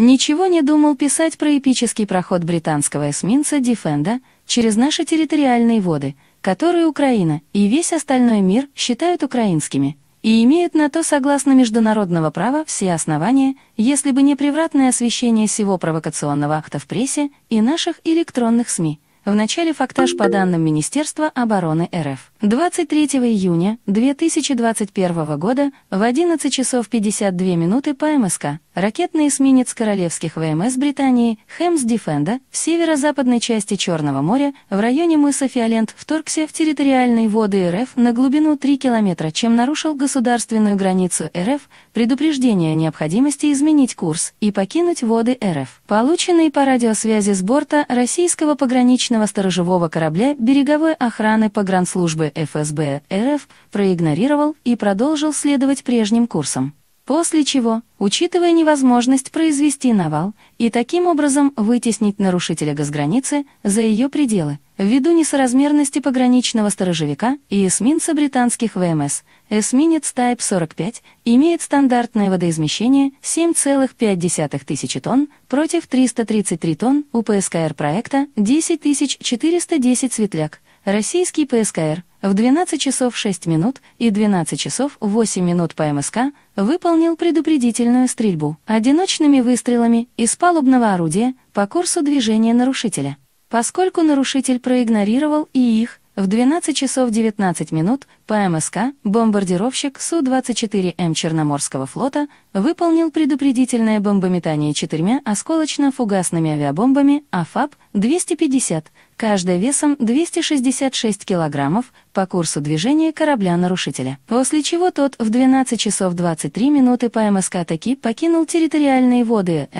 ничего не думал писать про эпический проход британского эсминца «Дефенда» через наши территориальные воды, которые Украина и весь остальной мир считают украинскими, и имеют на то, согласно международного права, все основания, если бы не превратное освещение всего провокационного акта в прессе и наших электронных СМИ. В начале фактаж по данным Министерства обороны РФ. 23 июня 2021 года в 11 часов 52 минуты по МСК ракетный эсминец Королевских ВМС Британии «Хэмс Дефенда» в северо-западной части Черного моря в районе мыса Фиолент вторгся в территориальные воды РФ на глубину 3 километра, чем нарушил государственную границу РФ, предупреждение о необходимости изменить курс и покинуть воды РФ. Полученные по радиосвязи с борта российского пограничного сторожевого корабля береговой охраны погранслужбы ФСБ РФ проигнорировал и продолжил следовать прежним курсам. После чего, учитывая невозможность произвести навал и таким образом вытеснить нарушителя госграницы за ее пределы, ввиду несоразмерности пограничного сторожевика и эсминца британских ВМС, эсминец Type 45 имеет стандартное водоизмещение 7,5 тысячи тонн против 333 тонн у ПСКР проекта 10410 светляк, российский ПСКР в 12 часов 6 минут и 12 часов 8 минут по МСК выполнил предупредительную стрельбу одиночными выстрелами из палубного орудия по курсу движения нарушителя. Поскольку нарушитель проигнорировал и их, в 12 часов 19 минут по МСК бомбардировщик Су-24М Черноморского флота выполнил предупредительное бомбометание четырьмя осколочно-фугасными авиабомбами АФАП-250, каждая весом 266 килограммов по курсу движения корабля-нарушителя, после чего тот в 12 часов 23 минуты по МСК таки покинул территориальные воды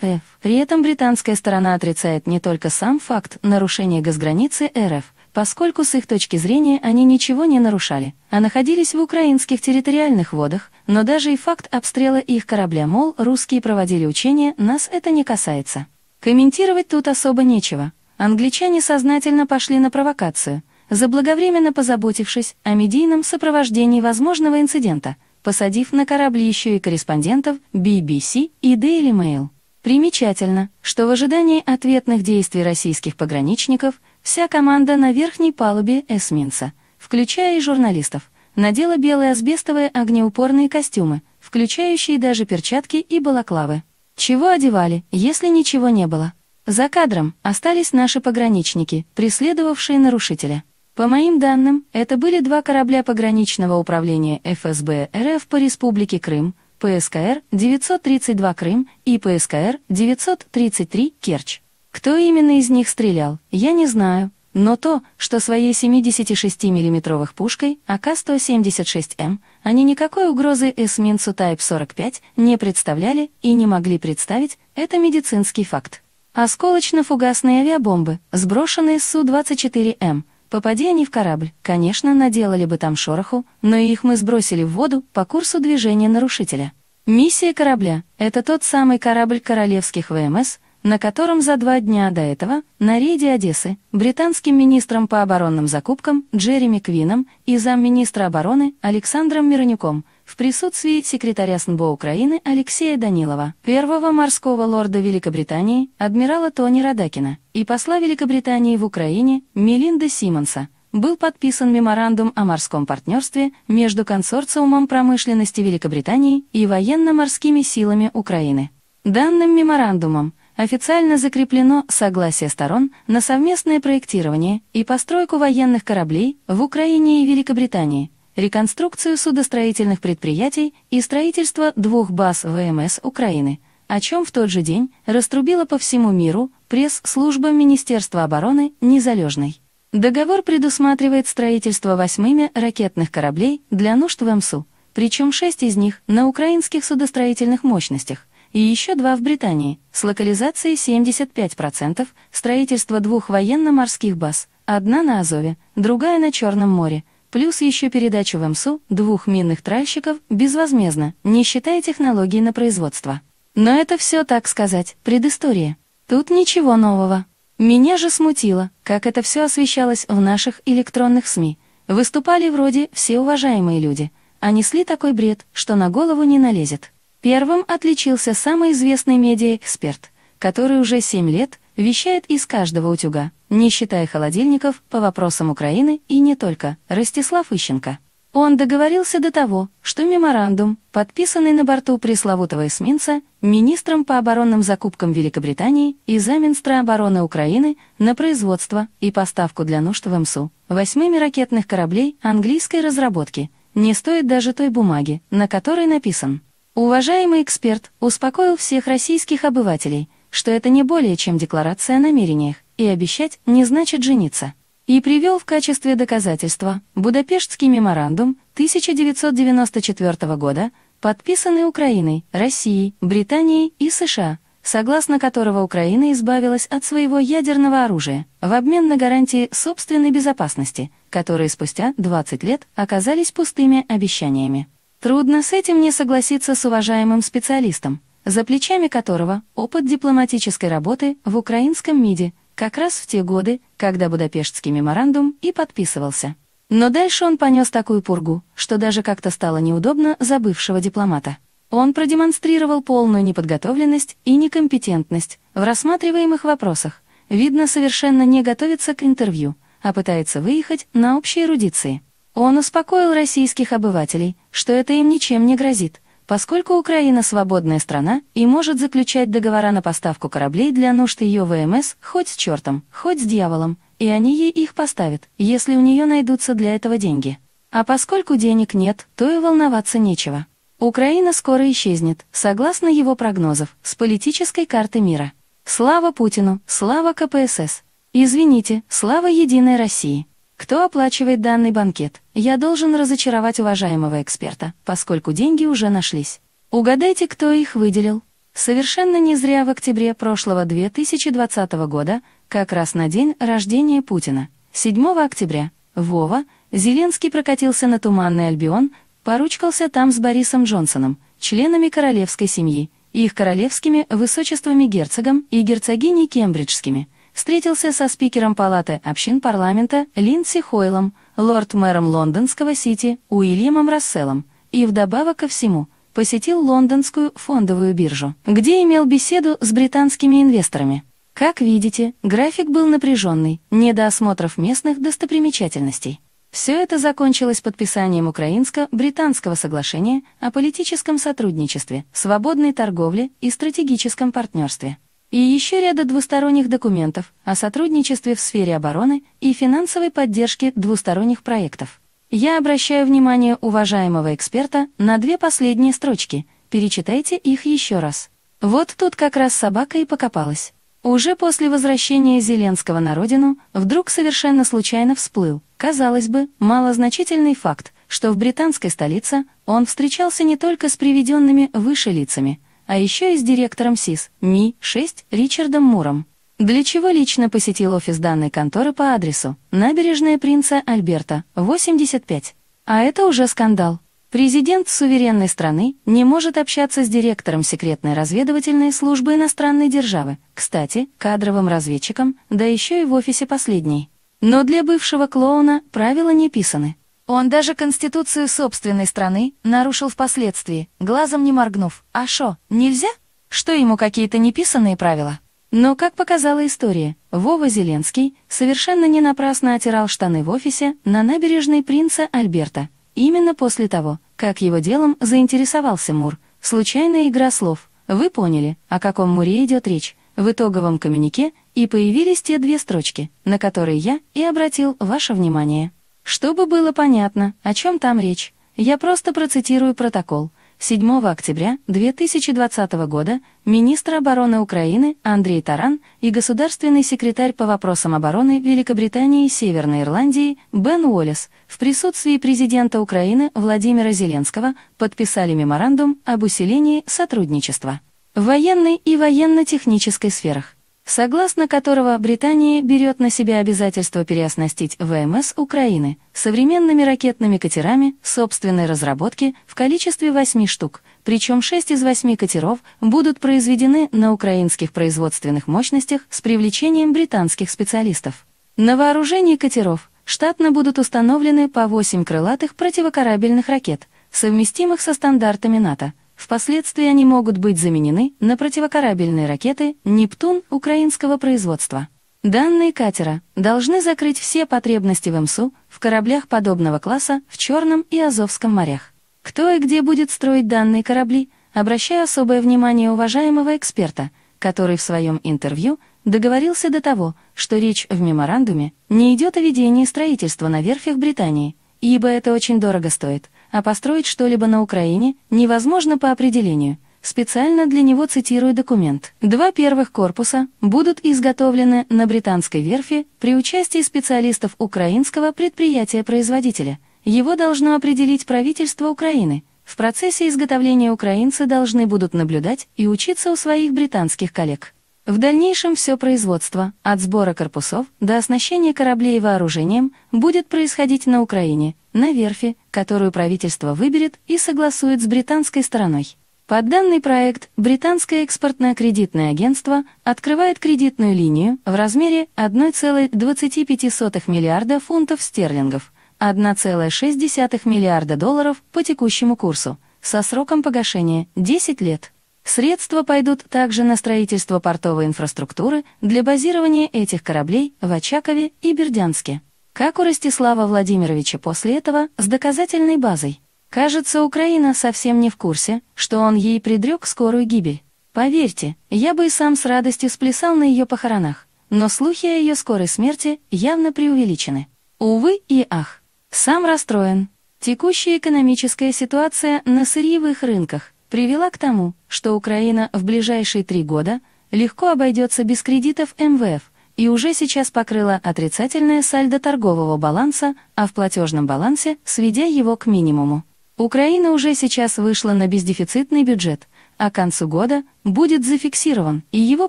Э. При этом британская сторона отрицает не только сам факт нарушения газграницы РФ, поскольку с их точки зрения они ничего не нарушали, а находились в украинских территориальных водах, но даже и факт обстрела их корабля, мол, русские проводили учения, нас это не касается. Комментировать тут особо нечего. Англичане сознательно пошли на провокацию, заблаговременно позаботившись о медийном сопровождении возможного инцидента, посадив на корабль еще и корреспондентов BBC и Daily Mail. Примечательно, что в ожидании ответных действий российских пограничников вся команда на верхней палубе эсминца, включая и журналистов, надела белые асбестовые огнеупорные костюмы, включающие даже перчатки и балаклавы. Чего одевали, если ничего не было? За кадром остались наши пограничники, преследовавшие нарушителя. По моим данным, это были два корабля пограничного управления ФСБ РФ по Республике Крым, ПСКР 932 Крым и ПСКР 933 Керчь. Кто именно из них стрелял, я не знаю, но то, что своей 76 миллиметровых пушкой АК-176М они никакой угрозы эсминцу Type-45 не представляли и не могли представить, это медицинский факт. Осколочно-фугасные авиабомбы, сброшенные Су-24М, Попади они в корабль, конечно, наделали бы там шороху, но и их мы сбросили в воду по курсу движения нарушителя. Миссия корабля — это тот самый корабль королевских ВМС, на котором за два дня до этого на рейде Одессы британским министром по оборонным закупкам Джереми Квином и замминистра обороны Александром Миронюком — в присутствии секретаря СНБО Украины Алексея Данилова, первого морского лорда Великобритании, адмирала Тони Радакина и посла Великобритании в Украине Мелинда Симонса, был подписан меморандум о морском партнерстве между консорциумом промышленности Великобритании и военно-морскими силами Украины. Данным меморандумом официально закреплено согласие сторон на совместное проектирование и постройку военных кораблей в Украине и Великобритании – реконструкцию судостроительных предприятий и строительство двух баз ВМС Украины, о чем в тот же день раструбила по всему миру пресс-служба Министерства обороны Незалежной. Договор предусматривает строительство восьмими ракетных кораблей для нужд ВМСУ, причем шесть из них на украинских судостроительных мощностях, и еще два в Британии, с локализацией 75%, строительство двух военно-морских баз, одна на Азове, другая на Черном море – Плюс еще передачу в МСУ двух минных тральщиков безвозмездно, не считая технологий на производство. Но это все, так сказать, предыстория. Тут ничего нового. Меня же смутило, как это все освещалось в наших электронных СМИ. Выступали вроде все уважаемые люди, а несли такой бред, что на голову не налезет. Первым отличился самый известный медиаэксперт, который уже 7 лет вещает из каждого утюга, не считая холодильников по вопросам Украины и не только, Ростислав Ищенко. Он договорился до того, что меморандум, подписанный на борту пресловутого эсминца министром по оборонным закупкам Великобритании и замминистра обороны Украины на производство и поставку для нужд в МСУ восьмыми ракетных кораблей английской разработки, не стоит даже той бумаги, на которой написан. Уважаемый эксперт успокоил всех российских обывателей, что это не более чем декларация о намерениях, и обещать не значит жениться. И привел в качестве доказательства Будапештский меморандум 1994 года, подписанный Украиной, Россией, Британией и США, согласно которого Украина избавилась от своего ядерного оружия в обмен на гарантии собственной безопасности, которые спустя 20 лет оказались пустыми обещаниями. Трудно с этим не согласиться с уважаемым специалистом, за плечами которого опыт дипломатической работы в украинском МИДе – как раз в те годы, когда Будапештский меморандум и подписывался. Но дальше он понес такую пургу, что даже как-то стало неудобно забывшего дипломата. Он продемонстрировал полную неподготовленность и некомпетентность в рассматриваемых вопросах. Видно, совершенно не готовится к интервью, а пытается выехать на общей эрудиции. Он успокоил российских обывателей, что это им ничем не грозит – Поскольку Украина свободная страна и может заключать договора на поставку кораблей для нужд ее ВМС хоть с чертом, хоть с дьяволом, и они ей их поставят, если у нее найдутся для этого деньги. А поскольку денег нет, то и волноваться нечего. Украина скоро исчезнет, согласно его прогнозов, с политической карты мира. Слава Путину, слава КПСС. Извините, слава Единой России. Кто оплачивает данный банкет? Я должен разочаровать уважаемого эксперта, поскольку деньги уже нашлись. Угадайте, кто их выделил. Совершенно не зря в октябре прошлого 2020 года, как раз на день рождения Путина, 7 октября, Вова, Зеленский прокатился на Туманный Альбион, поручкался там с Борисом Джонсоном, членами королевской семьи, и их королевскими высочествами герцогом и герцогиней кембриджскими – встретился со спикером Палаты общин парламента Линдси Хойлом, лорд-мэром лондонского Сити Уильямом Расселом и вдобавок ко всему посетил лондонскую фондовую биржу, где имел беседу с британскими инвесторами. Как видите, график был напряженный, не до осмотров местных достопримечательностей. Все это закончилось подписанием украинско-британского соглашения о политическом сотрудничестве, свободной торговле и стратегическом партнерстве и еще ряда двусторонних документов о сотрудничестве в сфере обороны и финансовой поддержки двусторонних проектов. Я обращаю внимание уважаемого эксперта на две последние строчки, перечитайте их еще раз. Вот тут как раз собака и покопалась. Уже после возвращения Зеленского на родину вдруг совершенно случайно всплыл, казалось бы, малозначительный факт, что в британской столице он встречался не только с приведенными выше лицами – а еще и с директором СИС МИ-6 Ричардом Муром, для чего лично посетил офис данной конторы по адресу набережная принца Альберта, 85. А это уже скандал. Президент суверенной страны не может общаться с директором секретной разведывательной службы иностранной державы, кстати, кадровым разведчиком, да еще и в офисе последней. Но для бывшего клоуна правила не писаны. Он даже конституцию собственной страны нарушил впоследствии, глазом не моргнув. А шо, нельзя? Что ему какие-то неписанные правила? Но, как показала история, Вова Зеленский совершенно не напрасно отирал штаны в офисе на набережной принца Альберта. Именно после того, как его делом заинтересовался Мур. Случайная игра слов. Вы поняли, о каком Муре идет речь. В итоговом коммюнике и появились те две строчки, на которые я и обратил ваше внимание. Чтобы было понятно, о чем там речь, я просто процитирую протокол. 7 октября 2020 года министр обороны Украины Андрей Таран и государственный секретарь по вопросам обороны Великобритании и Северной Ирландии Бен Уоллес в присутствии президента Украины Владимира Зеленского подписали меморандум об усилении сотрудничества в военной и военно-технической сферах согласно которого Британия берет на себя обязательство переоснастить ВМС Украины современными ракетными катерами собственной разработки в количестве 8 штук, причем 6 из 8 катеров будут произведены на украинских производственных мощностях с привлечением британских специалистов. На вооружении катеров штатно будут установлены по 8 крылатых противокорабельных ракет, совместимых со стандартами НАТО, Впоследствии они могут быть заменены на противокорабельные ракеты «Нептун» украинского производства. Данные катера должны закрыть все потребности в МСУ в кораблях подобного класса в Черном и Азовском морях. Кто и где будет строить данные корабли, обращаю особое внимание уважаемого эксперта, который в своем интервью договорился до того, что речь в меморандуме не идет о ведении строительства на верфях Британии, ибо это очень дорого стоит – а построить что-либо на Украине невозможно по определению. Специально для него цитирую документ. Два первых корпуса будут изготовлены на британской верфи при участии специалистов украинского предприятия-производителя. Его должно определить правительство Украины. В процессе изготовления украинцы должны будут наблюдать и учиться у своих британских коллег. В дальнейшем все производство, от сбора корпусов до оснащения кораблей вооружением, будет происходить на Украине, на верфи, которую правительство выберет и согласует с британской стороной. Под данный проект британское экспортное кредитное агентство открывает кредитную линию в размере 1,25 миллиарда фунтов стерлингов, 1,6 миллиарда долларов по текущему курсу, со сроком погашения 10 лет. Средства пойдут также на строительство портовой инфраструктуры для базирования этих кораблей в Очакове и Бердянске. Как у Ростислава Владимировича после этого с доказательной базой? Кажется, Украина совсем не в курсе, что он ей предрек скорую гибель. Поверьте, я бы и сам с радостью сплясал на ее похоронах, но слухи о ее скорой смерти явно преувеличены. Увы и ах. Сам расстроен. Текущая экономическая ситуация на сырьевых рынках привела к тому, что Украина в ближайшие три года легко обойдется без кредитов МВФ и уже сейчас покрыла отрицательное сальдо торгового баланса, а в платежном балансе сведя его к минимуму. Украина уже сейчас вышла на бездефицитный бюджет, а к концу года будет зафиксирован и его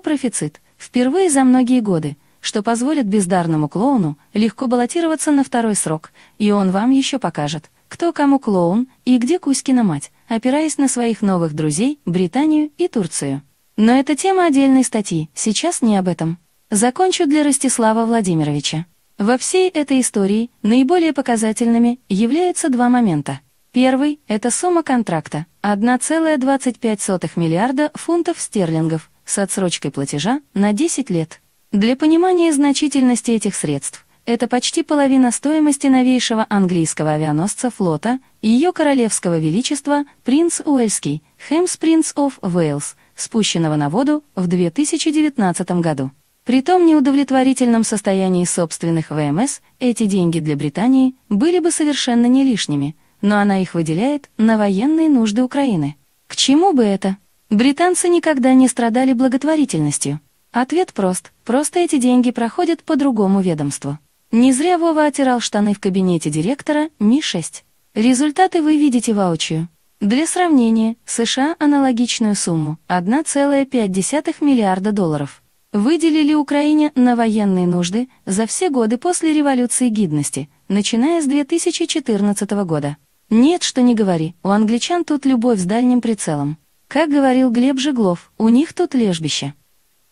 профицит впервые за многие годы, что позволит бездарному клоуну легко баллотироваться на второй срок, и он вам еще покажет, кто кому клоун и где Кузькина мать, опираясь на своих новых друзей Британию и Турцию. Но это тема отдельной статьи, сейчас не об этом. Закончу для Ростислава Владимировича. Во всей этой истории наиболее показательными являются два момента. Первый – это сумма контракта – 1,25 миллиарда фунтов стерлингов с отсрочкой платежа на 10 лет. Для понимания значительности этих средств это почти половина стоимости новейшего английского авианосца флота и ее королевского величества принц Уэльский, Хэмс Принц оф Уэльс, спущенного на воду в 2019 году. При том неудовлетворительном состоянии собственных ВМС эти деньги для Британии были бы совершенно не лишними, но она их выделяет на военные нужды Украины. К чему бы это? Британцы никогда не страдали благотворительностью. Ответ прост, просто эти деньги проходят по другому ведомству. Не зря Вова отирал штаны в кабинете директора Ми-6. Результаты вы видите воочию. Для сравнения, США аналогичную сумму – 1,5 миллиарда долларов. Выделили Украине на военные нужды за все годы после революции гидности, начиная с 2014 года. Нет, что не говори, у англичан тут любовь с дальним прицелом. Как говорил Глеб Жеглов, у них тут лежбище.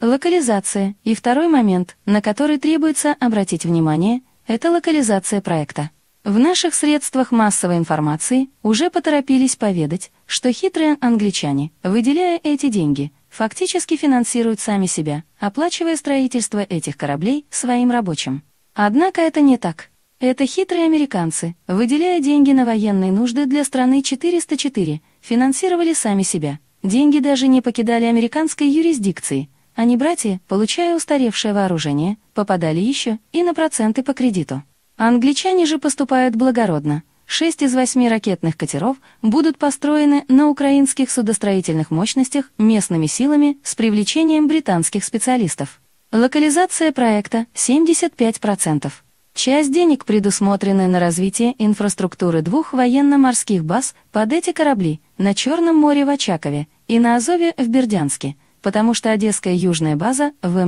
Локализация. И второй момент, на который требуется обратить внимание, это локализация проекта. В наших средствах массовой информации уже поторопились поведать, что хитрые англичане, выделяя эти деньги, фактически финансируют сами себя, оплачивая строительство этих кораблей своим рабочим. Однако это не так. Это хитрые американцы, выделяя деньги на военные нужды для страны 404, финансировали сами себя. Деньги даже не покидали американской юрисдикции – они, братья, получая устаревшее вооружение, попадали еще и на проценты по кредиту. Англичане же поступают благородно. Шесть из восьми ракетных катеров будут построены на украинских судостроительных мощностях местными силами с привлечением британских специалистов. Локализация проекта 75%. Часть денег предусмотрены на развитие инфраструктуры двух военно-морских баз под эти корабли на Черном море в Очакове и на Азове в Бердянске – потому что Одесская южная база в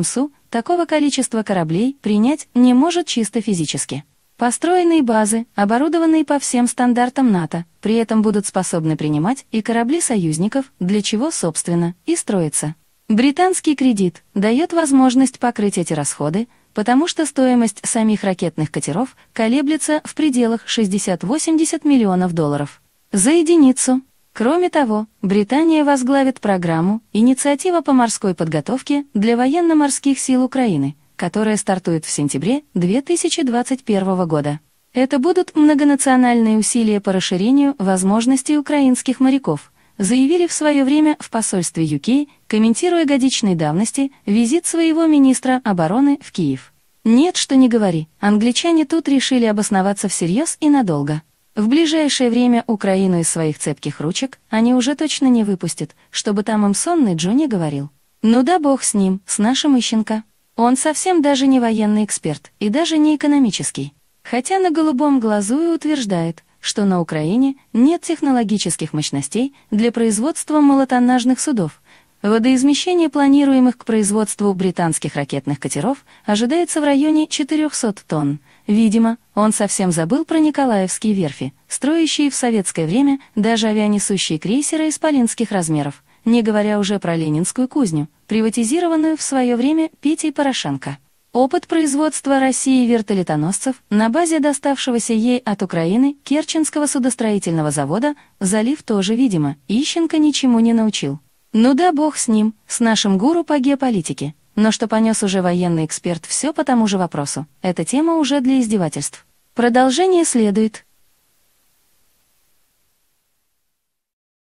такого количества кораблей принять не может чисто физически. Построенные базы, оборудованные по всем стандартам НАТО, при этом будут способны принимать и корабли союзников, для чего, собственно, и строится. Британский кредит дает возможность покрыть эти расходы, потому что стоимость самих ракетных катеров колеблется в пределах 60-80 миллионов долларов за единицу Кроме того, Британия возглавит программу «Инициатива по морской подготовке для военно-морских сил Украины», которая стартует в сентябре 2021 года. Это будут многонациональные усилия по расширению возможностей украинских моряков, заявили в свое время в посольстве UK, комментируя годичной давности визит своего министра обороны в Киев. Нет, что не говори, англичане тут решили обосноваться всерьез и надолго. В ближайшее время Украину из своих цепких ручек они уже точно не выпустят, чтобы там им сонный Джонни говорил. Ну да бог с ним, с нашим Ищенко. Он совсем даже не военный эксперт и даже не экономический. Хотя на голубом глазу и утверждает, что на Украине нет технологических мощностей для производства малотоннажных судов. Водоизмещение планируемых к производству британских ракетных катеров ожидается в районе 400 тонн, Видимо, он совсем забыл про Николаевские верфи, строящие в советское время даже авианесущие крейсеры исполинских размеров, не говоря уже про Ленинскую кузню, приватизированную в свое время Петей Порошенко. Опыт производства России вертолетоносцев на базе доставшегося ей от Украины Керченского судостроительного завода залив тоже, видимо, Ищенко ничему не научил. Ну да бог с ним, с нашим гуру по геополитике, но что понес уже военный эксперт все по тому же вопросу, эта тема уже для издевательств. Продолжение следует.